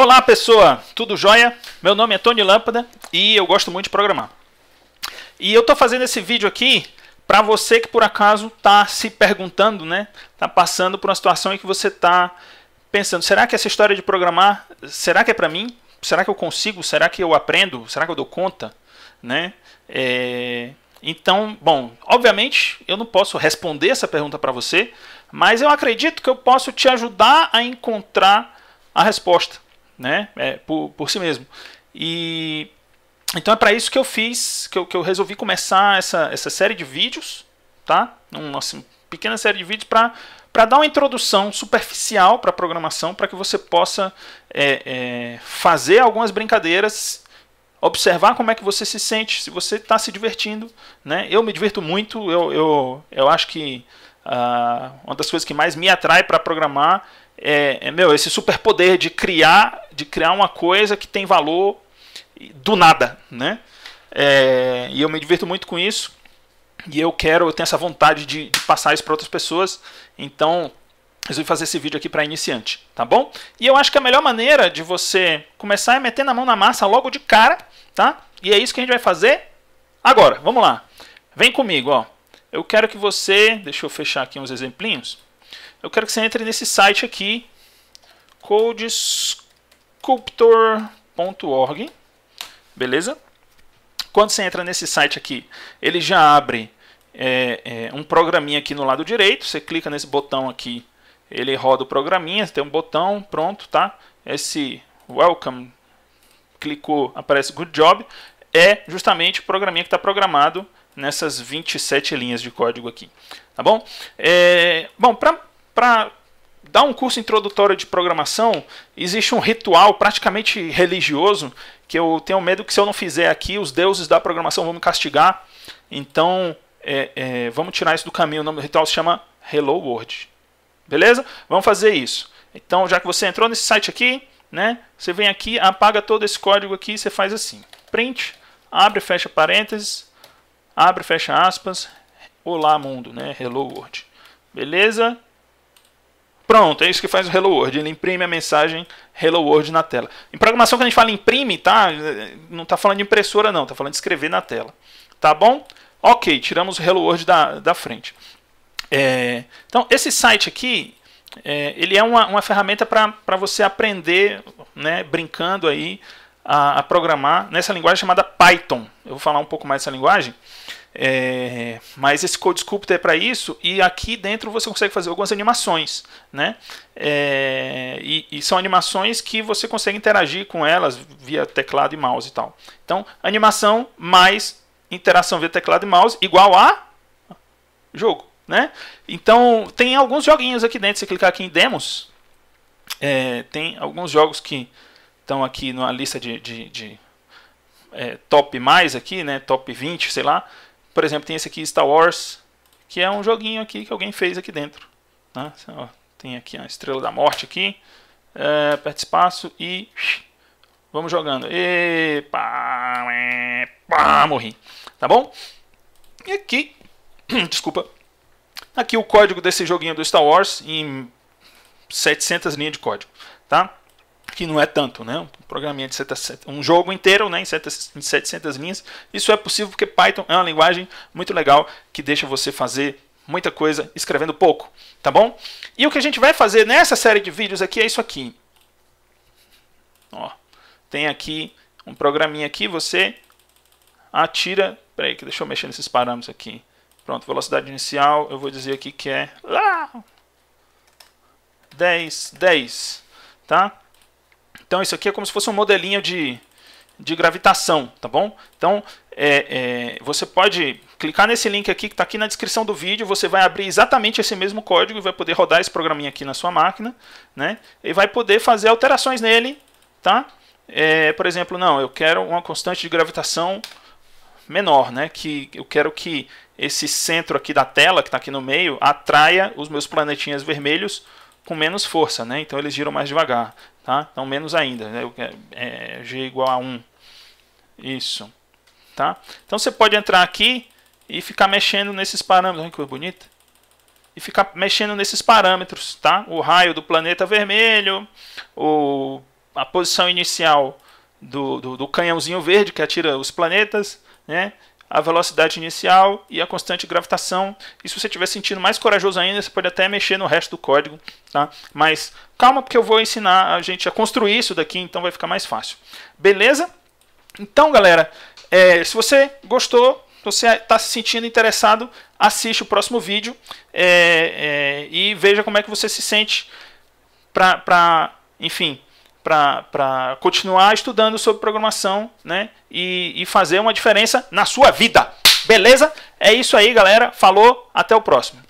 Olá pessoa, tudo jóia? Meu nome é Tony Lâmpada e eu gosto muito de programar. E eu estou fazendo esse vídeo aqui para você que por acaso está se perguntando, né? Está passando por uma situação em que você está pensando: será que essa história de programar, será que é para mim? Será que eu consigo? Será que eu aprendo? Será que eu dou conta? Né? É... Então, bom, obviamente eu não posso responder essa pergunta para você, mas eu acredito que eu posso te ajudar a encontrar a resposta né? É, por, por si mesmo. E então é para isso que eu fiz, que eu, que eu resolvi começar essa, essa série de vídeos, tá? Uma assim, pequena série de vídeos para para dar uma introdução superficial para a programação, para que você possa é, é, fazer algumas brincadeiras, observar como é que você se sente, se você está se divertindo. Né? Eu me diverto muito, eu, eu, eu acho que uh, uma das coisas que mais me atrai para programar é, é, meu, esse superpoder de criar, de criar uma coisa que tem valor do nada, né? É, e eu me diverto muito com isso. E eu quero, eu tenho essa vontade de, de passar isso para outras pessoas. Então, resolvi fazer esse vídeo aqui para iniciante, tá bom? E eu acho que a melhor maneira de você começar é meter na mão na massa logo de cara, tá? E é isso que a gente vai fazer agora. Vamos lá. Vem comigo, ó. Eu quero que você, deixa eu fechar aqui uns exemplinhos eu quero que você entre nesse site aqui, codesculptor.org, beleza? Quando você entra nesse site aqui, ele já abre é, é, um programinha aqui no lado direito, você clica nesse botão aqui, ele roda o programinha, tem um botão, pronto, tá? Esse welcome, clicou, aparece good job, é justamente o programinha que está programado nessas 27 linhas de código aqui. Tá bom? É, bom, para dar um curso introdutório de programação, existe um ritual praticamente religioso que eu tenho medo que se eu não fizer aqui, os deuses da programação vão me castigar. Então, é, é, vamos tirar isso do caminho. O nome do ritual se chama Hello World. Beleza? Vamos fazer isso. Então, já que você entrou nesse site aqui, né, você vem aqui, apaga todo esse código aqui, você faz assim. Print, abre, fecha parênteses, abre, fecha aspas, olá mundo, né? Hello World. Beleza? Pronto, é isso que faz o Hello World. Ele imprime a mensagem Hello World na tela. Em programação, quando a gente fala imprime, tá? Não está falando de impressora, não. Está falando de escrever na tela. Tá bom? Ok, tiramos o Hello World da, da frente. É, então, esse site aqui, é, ele é uma, uma ferramenta para você aprender, né? Brincando aí, a, a programar nessa linguagem chamada Python. Eu vou falar um pouco mais dessa linguagem. É, mas esse Code Sculptor é para isso e aqui dentro você consegue fazer algumas animações, né? É, e, e, são animações que você consegue interagir com elas via teclado e mouse e tal. Então, animação mais interação via teclado e mouse igual a jogo, né? Então, tem alguns joguinhos aqui dentro. Se clicar aqui em Demos, é, tem alguns jogos que estão aqui numa lista de, de, de é, top mais aqui, né? Top 20, sei lá. Por exemplo, tem esse aqui Star Wars, que é um joguinho aqui que alguém fez aqui dentro. Né? Assim, ó, tem aqui a Estrela da Morte aqui, é, espaço e vamos jogando. Epa, morri. Tá bom? E aqui, desculpa, aqui o código desse joguinho do Star Wars em 700 linhas de código, tá? que não é tanto, né? Um programinha de 700, um jogo inteiro, né, em 700 linhas. Isso é possível porque Python é uma linguagem muito legal que deixa você fazer muita coisa escrevendo pouco, tá bom? E o que a gente vai fazer nessa série de vídeos aqui é isso aqui. Ó, tem aqui um programinha aqui, você atira, peraí, que deixa eu mexer nesses parâmetros aqui. Pronto, velocidade inicial, eu vou dizer aqui que é lá 10, 10, tá? Então isso aqui é como se fosse um modelinho de, de gravitação, tá bom? Então é, é, você pode clicar nesse link aqui que está aqui na descrição do vídeo, você vai abrir exatamente esse mesmo código e vai poder rodar esse programinha aqui na sua máquina, né? E vai poder fazer alterações nele, tá? É, por exemplo, não, eu quero uma constante de gravitação menor, né? Que eu quero que esse centro aqui da tela que está aqui no meio atraia os meus planetinhas vermelhos com menos força, né? Então eles giram mais devagar, tá? Então menos ainda, né? É, é, G igual a 1. Isso, tá? Então você pode entrar aqui e ficar mexendo nesses parâmetros. Olha que coisa bonita. E ficar mexendo nesses parâmetros, tá? O raio do planeta vermelho, o, a posição inicial do, do, do canhãozinho verde que atira os planetas, né? a velocidade inicial e a constante gravitação. E se você estiver sentindo mais corajoso ainda, você pode até mexer no resto do código, tá? Mas calma, porque eu vou ensinar a gente a construir isso daqui, então vai ficar mais fácil. Beleza? Então, galera, é, se você gostou, se você está se sentindo interessado, assiste o próximo vídeo é, é, e veja como é que você se sente para, enfim, para continuar estudando sobre programação né? E, e fazer uma diferença na sua vida. Beleza? É isso aí, galera. Falou, até o próximo.